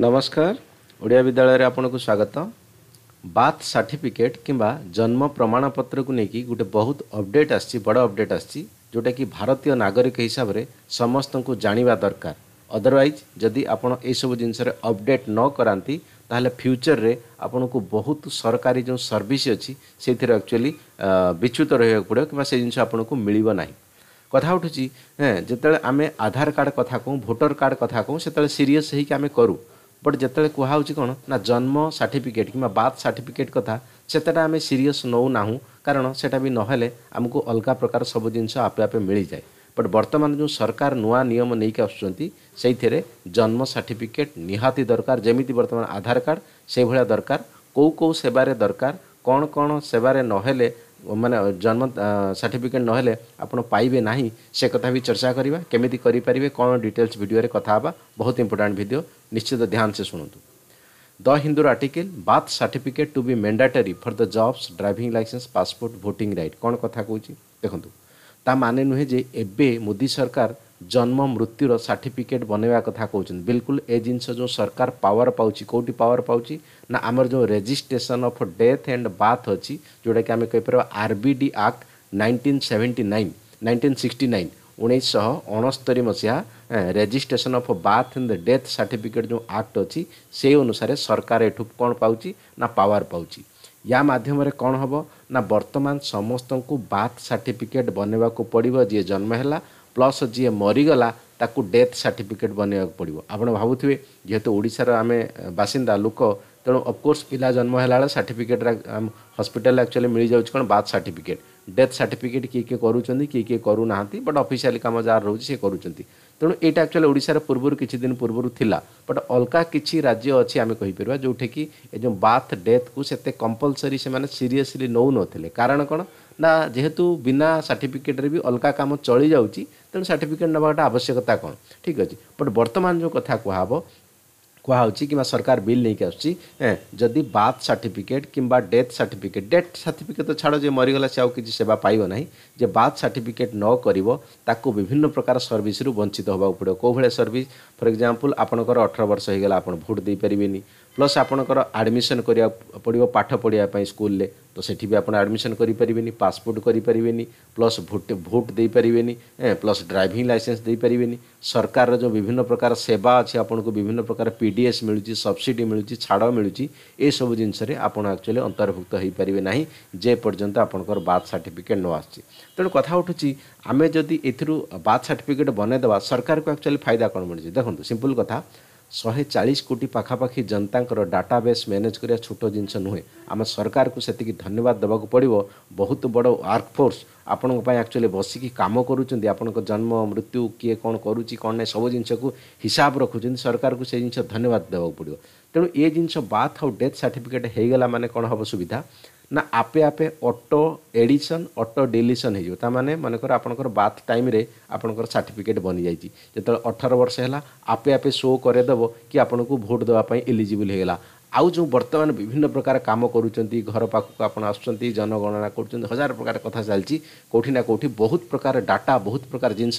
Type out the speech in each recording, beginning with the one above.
ନମସ୍କାର ଓଡ଼ିଆ ବିଦ୍ୟାଳୟରେ ଆପଣଙ୍କୁ ସ୍ୱାଗତ ବାର୍ଥ ସାର୍ଟିଫିକେଟ୍ କିମ୍ବା ଜନ୍ମ ପ୍ରମାଣପତ୍ରକୁ ନେଇକି ଗୋଟେ ବହୁତ ଅପଡ଼େଟ୍ ଆସିଛି ବଡ଼ ଅପଡ଼େଟ୍ ଆସିଛି ଯେଉଁଟାକି ଭାରତୀୟ ନାଗରିକ ହିସାବରେ ସମସ୍ତଙ୍କୁ ଜାଣିବା ଦରକାର ଅଦରୱାଇଜ୍ ଯଦି ଆପଣ ଏଇସବୁ ଜିନିଷରେ ଅପଡ଼େଟ୍ ନ କରାନ୍ତି ତାହେଲେ ଫ୍ୟୁଚର୍ରେ ଆପଣଙ୍କୁ ବହୁତ ସରକାରୀ ଯେଉଁ ସର୍ଭିସ୍ ଅଛି ସେଇଥିରେ ଆକ୍ଚୁଆଲି ବିଚ୍ୟୁତ ରହିବାକୁ ପଡ଼ିବ କିମ୍ବା ସେ ଜିନିଷ ଆପଣଙ୍କୁ ମିଳିବ ନାହିଁ କଥା ଉଠୁଛି ଯେତେବେଳେ ଆମେ ଆଧାର କାର୍ଡ଼ କଥା କହୁଁ ଭୋଟର କାର୍ଡ଼ କଥା କହୁଁ ସେତେବେଳେ ସିରିୟସ୍ ହେଇକି ଆମେ କରୁ ବଟ୍ ଯେତେବେଳେ କୁହାହେଉଛି କ'ଣ ନା ଜନ୍ମ ସାର୍ଟିଫିକେଟ୍ କିମ୍ବା ବାର୍ଥ ସାର୍ଟିଫିକେଟ୍ କଥା ସେତେଟା ଆମେ ସିରିୟସ୍ ନେଉନାହୁଁ କାରଣ ସେଟା ବି ନହେଲେ ଆମକୁ ଅଲଗା ପ୍ରକାର ସବୁ ଜିନିଷ ଆପେ ଆପେ ମିଳିଯାଏ ବଟ୍ ବର୍ତ୍ତମାନ ଯେଉଁ ସରକାର ନୂଆ ନିୟମ ନେଇକି ଆସୁଛନ୍ତି ସେଇଥିରେ ଜନ୍ମ ସାର୍ଟିଫିକେଟ୍ ନିହାତି ଦରକାର ଯେମିତି ବର୍ତ୍ତମାନ ଆଧାର କାର୍ଡ଼ ସେଇଭଳିଆ ଦରକାର କେଉଁ କେଉଁ ସେବାରେ ଦରକାର କ'ଣ କ'ଣ ସେବାରେ ନହେଲେ ମାନେ ଜନ୍ମ ସାର୍ଟିଫିକେଟ୍ ନହେଲେ ଆପଣ ପାଇବେ ନାହିଁ ସେ କଥା ବି ଚର୍ଚ୍ଚା କରିବା କେମିତି କରିପାରିବେ କ'ଣ ଡିଟେଲ୍ସ ଭିଡ଼ିଓରେ କଥା ହେବା ବହୁତ ଇମ୍ପୋର୍ଟାଣ୍ଟ ଭିଡ଼ିଓ ନିଶ୍ଚିତ ଧ୍ୟାନ ସେ ଶୁଣନ୍ତୁ ଦ ହିନ୍ଦୁର article birth certificate to be mandatory for the jobs driving licence passport voting right କ'ଣ କଥା କହୁଛି ଦେଖନ୍ତୁ ତା ମାନେ ନୁହେଁ ଯେ ଏବେ ମୋଦି ସରକାର ଜନ୍ମ ମୃତ୍ୟୁର ସାର୍ଟିଫିକେଟ୍ ବନେଇବା କଥା କହୁଛନ୍ତି ବିଲକୁଲ ଏ ଜିନିଷ ଯେଉଁ ସରକାର ପାୱାର ପାଉଛି କେଉଁଠି ପାୱାର ପାଉଛି ନା ଆମର ଯେଉଁ registration of death and birth ଅଛି ଯେଉଁଟାକି ଆମେ କହିପାରିବା R B D act nineteen seventy nine nineteen sixty nine ଉଣେଇଶହ ଅଣସ୍ତରୀ ମସିହା registration of birth and death certificate ଯେଉଁ ଆକ୍ଟ ଅଛି ସେଇ ଅନୁସାରେ ସରକାର ଏଠୁ କ'ଣ ପାଉଛି ନା ପାୱାର ପାଉଛି ୟା ମାଧ୍ୟମରେ କ'ଣ ହେବ ନା ବର୍ତ୍ତମାନ ସମସ୍ତଙ୍କୁ ବାଥ୍ ସାର୍ଟିଫିକେଟ୍ ବନେଇବାକୁ ପଡ଼ିବ ଯିଏ ଜନ୍ମ ହେଲା प्लस जी मरीगला ताको डेथ सार्टिफिकेट बनवाक पड़ो आपत भावुवे जेहेतु ओडार आम बासीदा लोक तेणु अफकोर्स पिला जन्म है सार्टिफिकेट हस्पिटाल एक्चुअली मिल जाऊँ कौन बार्थ सार्टिफिकेट डेथ सार्टिफिकेट किए किए कर किए किए करना बट अफिशियाल कम जहाँ रोज सी करुँचे तेणु ये एक्चुअली ओडार पूर्व किद पूर्व बट अलग किसी राज्य अच्छी आम कहीपर कि जो बार्थ डेथ को से कंपलसरी सीरीयसली नौ नौ कारण कौन ନା ଯେହେତୁ ବିନା ସାର୍ଟିଫିକେଟ୍ରେ ବି ଅଲଗା କାମ ଚଳିଯାଉଛି ତେଣୁ ସାର୍ଟିଫିକେଟ୍ ନେବାଟା ଆବଶ୍ୟକତା କ'ଣ ଠିକ୍ ଅଛି ବଟ୍ ବର୍ତ୍ତମାନ ଯେଉଁ କଥା କୁହାହେବ କୁହାହେଉଛି କିମ୍ବା ସରକାର ବିଲ୍ ନେଇକି ଆସୁଛି ଯଦି ବାର୍ଥ ସାର୍ଟିଫିକେଟ୍ କିମ୍ବା ଡେଥ୍ ସାର୍ଟିଫିକେଟ୍ ଡେଥ୍ ସାର୍ଟିଫିକେଟ୍ ତ ଛାଡ଼ ଯେ ମରିଗଲା ସେ ଆଉ କିଛି ସେବା ପାଇବ ନାହିଁ ଯେ ବାର୍ଥ ସାର୍ଟିଫିକେଟ୍ ନ କରିବ ତାକୁ ବିଭିନ୍ନ ପ୍ରକାର ସର୍ଭିସରୁ ବଞ୍ଚିତ ହେବାକୁ ପଡ଼ିବ କେଉଁ ଭଳିଆ ସର୍ଭିସ୍ ଫର୍ ଏକ୍ଜାମ୍ପଲ୍ ଆପଣଙ୍କର ଅଠର ବର୍ଷ ହୋଇଗଲା ଆପଣ ଭୋଟ୍ ଦେଇପାରିବେନି ପ୍ଲସ୍ ଆପଣଙ୍କର ଆଡ଼ମିସନ୍ କରିବାକୁ ପଡ଼ିବ ପାଠ ପଢ଼ିବା ପାଇଁ ସ୍କୁଲରେ ତ ସେଠି ବି ଆପଣ ଆଡ଼ମିସନ୍ କରିପାରିବେନି ପାସପୋର୍ଟ କରିପାରିବେନି ପ୍ଲସ୍ ଭୋଟ ଭୋଟ ଦେଇପାରିବେନି ପ୍ଲସ୍ ଡ୍ରାଇଭିଂ ଲାଇସେନ୍ସ ଦେଇପାରିବେନି ସରକାରର ଯେଉଁ ବିଭିନ୍ନ ପ୍ରକାର ସେବା ଅଛି ଆପଣଙ୍କୁ ବିଭିନ୍ନ ପ୍ରକାର ପି ଡି ଏସ୍ ମିଳୁଛି ସବସିଡ଼ି ମିଳୁଛି ଛାଡ଼ ମିଳୁଛି ଏସବୁ ଜିନିଷରେ ଆପଣ ଆକ୍ଚୁଆଲି ଅନ୍ତର୍ଭୁକ୍ତ ହୋଇପାରିବେ ନାହିଁ ଯେପର୍ଯ୍ୟନ୍ତ ଆପଣଙ୍କର ବାର୍ଥ ସାର୍ଟିଫିକେଟ୍ ନ ଆସୁଛି ତେଣୁ କଥା ଉଠୁଛି ଆମେ ଯଦି ଏଥିରୁ ବାର୍ଥ ସାର୍ଟିଫିକେଟ୍ ବନେଇଦେବା ସରକାରକୁ ଆକ୍ଚୁଆଲି ଫାଇଦା କ'ଣ ମିଳୁଛି ଦେଖନ୍ତୁ ସିମ୍ପୁଲ୍ କଥା ଶହେ ଚାଳିଶ କୋଟି ପାଖାପାଖି ଜନତାଙ୍କର ଡାଟା ବେସ୍ ମ୍ୟାନେଜ୍ କରିବା ଛୋଟ ଜିନିଷ ନୁହେଁ ଆମେ ସରକାରକୁ ସେତିକି ଧନ୍ୟବାଦ ଦେବାକୁ ପଡ଼ିବ ବହୁତ ବଡ଼ ୱାର୍କଫୋର୍ସ ଆପଣଙ୍କ ପାଇଁ ଆକ୍ଚୁଆଲି ବସିକି କାମ କରୁଛନ୍ତି ଆପଣଙ୍କ ଜନ୍ମ ମୃତ୍ୟୁ କିଏ କ'ଣ କରୁଛି କ'ଣ ନାହିଁ ସବୁ ଜିନିଷକୁ ହିସାବ ରଖୁଛନ୍ତି ସରକାରକୁ ସେ ଜିନିଷ ଧନ୍ୟବାଦ ଦେବାକୁ ପଡ଼ିବ ତେଣୁ ଏ ଜିନିଷ ବାର୍ଥ ଆଉ ଡେଥ୍ ସାର୍ଟିଫିକେଟ୍ ହେଇଗଲା ମାନେ କ'ଣ ହେବ ସୁବିଧା ନା ଆପେ ଆପେ ଅଟୋ ଏଡ଼ିସନ୍ ଅଟୋ ଡିଲିସନ୍ ହେଇଯିବ ତା'ମାନେ ମନେକର ଆପଣଙ୍କର ବାଥ୍ ଟାଇମ୍ରେ ଆପଣଙ୍କର ସାର୍ଟିଫିକେଟ୍ ବନିଯାଇଛି ଯେତେବେଳେ ଅଠର ବର୍ଷ ହେଲା ଆପେ ଆପେ ଶୋ କରେଇଦେବ କି ଆପଣଙ୍କୁ ଭୋଟ୍ ଦେବା ପାଇଁ ଏଲିଜିବୁଲ୍ ହେଇଗଲା ଆଉ ଯେଉଁ ବର୍ତ୍ତମାନ ବିଭିନ୍ନ ପ୍ରକାର କାମ କରୁଛନ୍ତି ଘର ପାଖକୁ ଆପଣ ଆସୁଛନ୍ତି ଜନଗଣନା କରୁଛନ୍ତି ହଜାର ପ୍ରକାର କଥା ଚାଲିଛି କେଉଁଠି ନା କେଉଁଠି ବହୁତ ପ୍ରକାର ଡାଟା ବହୁତ ପ୍ରକାର ଜିନିଷ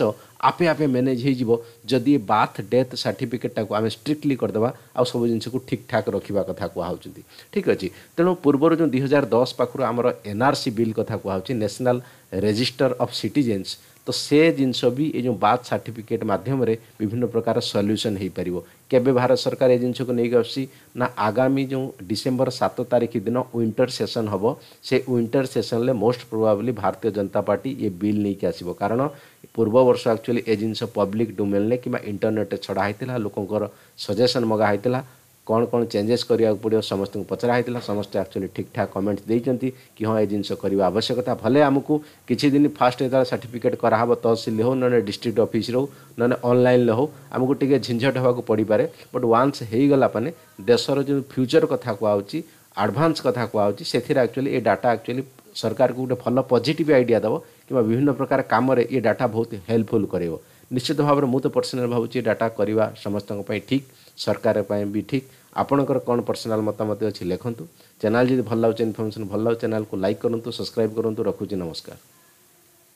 ଆପେ ଆପେ ମ୍ୟାନେଜ୍ ହୋଇଯିବ ଯଦି ବାର୍ଥ ଡେଥ୍ ସାର୍ଟିଫିକେଟ୍ଟାକୁ ଆମେ ଷ୍ଟ୍ରିକ୍ଟଲି କରିଦେବା ଆଉ ସବୁ ଜିନିଷକୁ ଠିକ୍ଠାକ୍ ରଖିବା କଥା କୁହାହେଉଛନ୍ତି ଠିକ୍ ଅଛି ତେଣୁ ପୂର୍ବରୁ ଯେଉଁ ଦୁଇ ହଜାର ଦଶ ପାଖରୁ ଆମର ଏନ୍ଆର୍ସି ବିଲ୍ କଥା କୁହାହେଉଛି ନ୍ୟାସନାଲ୍ ରେଜିଷ୍ଟର ଅଫ୍ ସିଟିଜେନ୍ସ ତ ସେ ଜିନିଷ ବି ଏ ଯେଉଁ ବାର୍ଥ ସାର୍ଟିଫିକେଟ୍ ମାଧ୍ୟମରେ ବିଭିନ୍ନ ପ୍ରକାର ସଲ୍ୟୁସନ୍ ହୋଇପାରିବ କେବେ ଭାରତ ସରକାର ଏ ଜିନିଷକୁ ନେଇକି ଆସୁଛି ନା ଆଗାମୀ ଯେଉଁ ଡିସେମ୍ବର ସାତ ତାରିଖ ଦିନ ୱିଣ୍ଟର ସେସନ୍ ହେବ ସେ ୱିଣ୍ଟର ସେସନ୍ରେ ମୋଷ୍ଟ ପ୍ରୋବାବଲି ଭାରତୀୟ ଜନତା ପାର୍ଟି ଏ ବିଲ୍ ନେଇକି ଆସିବ କାରଣ ପୂର୍ବବର୍ଷ ଆକ୍ଚୁଆଲି ଏ ଜିନିଷ ପବ୍ଲିକ୍ ଡୋମେନ୍ରେ କିମ୍ବା ଇଣ୍ଟରନେଟ୍ରେ ଛଡ଼ା ହେଇଥିଲା ଲୋକଙ୍କର ସଜେସନ୍ ମଗା ହେଇଥିଲା कन कम चेन्जेस गर्नु पऱ्यो सम पचराहला समस्त एक्चुअली ठीक ठाक कमेन्ट दिन्छ कि हँ जस आवश्यकता भोल आमुक दिन फास्ट यता सर्टिकेट गराहे तहस नै डिस्ट्रिक अफिस हौ नलैन होन्झट्ट बट व्वान्स हैगला म देश र जुन फ्युचर कथा कुन्स कथाहाउँछ एक्चुअली ए डाटा सरकार को गए भन पजिट आइडिया दोब कि विभिन्न प्रकार कमे ए डाटा बहुत हेल्पफुल क्यो ନିଶ୍ଚିତ ଭାବରେ ମୁଁ ତ ପର୍ସନାଲ୍ ଭାବୁଛି ଡାଟା କରିବା ସମସ୍ତଙ୍କ ପାଇଁ ଠିକ୍ ସରକାର ପାଇଁ ବି ଠିକ୍ ଆପଣଙ୍କର କ'ଣ ପର୍ସନାଲ୍ ମତାମତ ଅଛି ଲେଖନ୍ତୁ ଚ୍ୟାନେଲ୍ ଯଦି ଭଲ ଲାଗୁଛି ଇନଫର୍ମେସନ୍ ଭଲ ଲାଗୁଛି ଚ୍ୟାନେଲ୍କୁ ଲାଇକ୍ କରନ୍ତୁ ସବସ୍କ୍ରାଇବ୍ କରନ୍ତୁ ରଖୁଛି ନମସ୍କାର